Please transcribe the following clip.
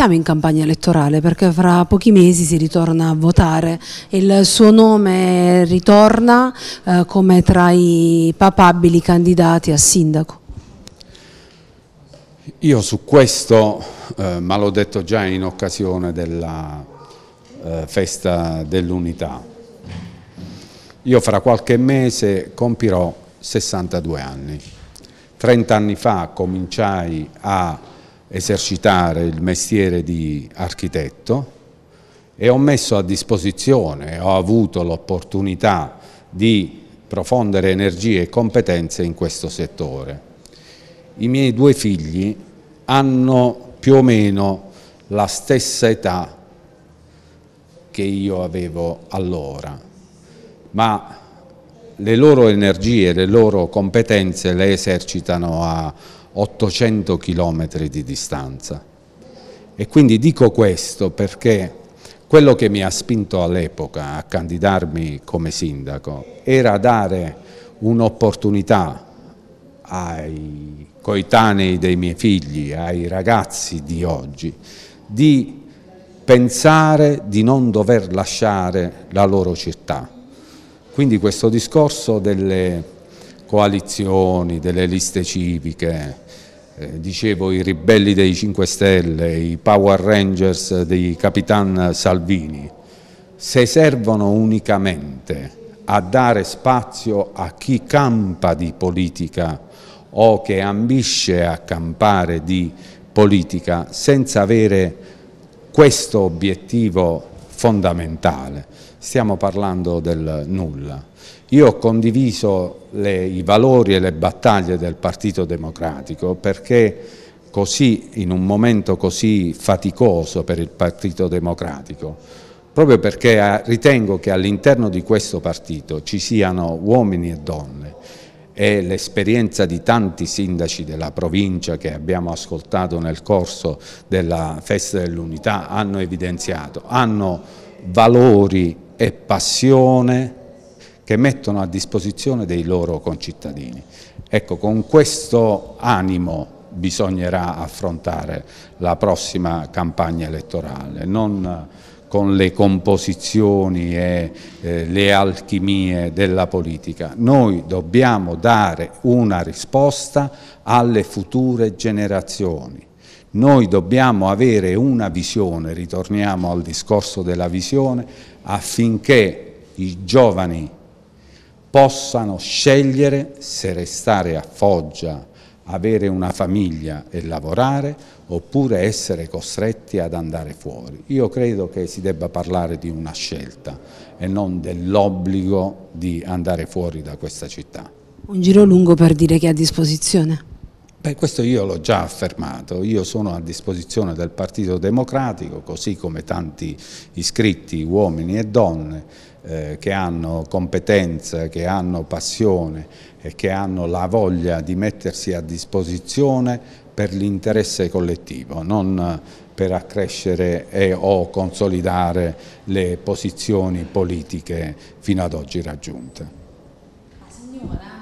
siamo in campagna elettorale perché fra pochi mesi si ritorna a votare, il suo nome ritorna eh, come tra i papabili candidati a sindaco. Io su questo, eh, ma l'ho detto già in occasione della eh, festa dell'unità, io fra qualche mese compirò 62 anni. 30 anni fa cominciai a esercitare il mestiere di architetto e ho messo a disposizione, ho avuto l'opportunità di profondere energie e competenze in questo settore. I miei due figli hanno più o meno la stessa età che io avevo allora, ma le loro energie, le loro competenze le esercitano a 800 km di distanza. E quindi dico questo perché quello che mi ha spinto all'epoca a candidarmi come sindaco era dare un'opportunità ai coetanei dei miei figli, ai ragazzi di oggi, di pensare di non dover lasciare la loro città. Quindi questo discorso delle coalizioni, delle liste civiche, eh, dicevo i ribelli dei 5 Stelle, i Power Rangers di Capitan Salvini, se servono unicamente a dare spazio a chi campa di politica o che ambisce a campare di politica senza avere questo obiettivo fondamentale, stiamo parlando del nulla. Io ho condiviso le, i valori e le battaglie del Partito Democratico perché così, in un momento così faticoso per il Partito Democratico, proprio perché eh, ritengo che all'interno di questo partito ci siano uomini e donne e l'esperienza di tanti sindaci della provincia che abbiamo ascoltato nel corso della festa dell'unità hanno evidenziato, hanno valori e passione che mettono a disposizione dei loro concittadini. Ecco, con questo animo bisognerà affrontare la prossima campagna elettorale, non con le composizioni e eh, le alchimie della politica. Noi dobbiamo dare una risposta alle future generazioni. Noi dobbiamo avere una visione, ritorniamo al discorso della visione, affinché i giovani possano scegliere se restare a Foggia avere una famiglia e lavorare oppure essere costretti ad andare fuori. Io credo che si debba parlare di una scelta e non dell'obbligo di andare fuori da questa città. Un giro lungo per dire che è a disposizione? Beh, questo io l'ho già affermato, io sono a disposizione del Partito Democratico, così come tanti iscritti, uomini e donne, eh, che hanno competenza, che hanno passione e che hanno la voglia di mettersi a disposizione per l'interesse collettivo, non per accrescere e o consolidare le posizioni politiche fino ad oggi raggiunte. Signora.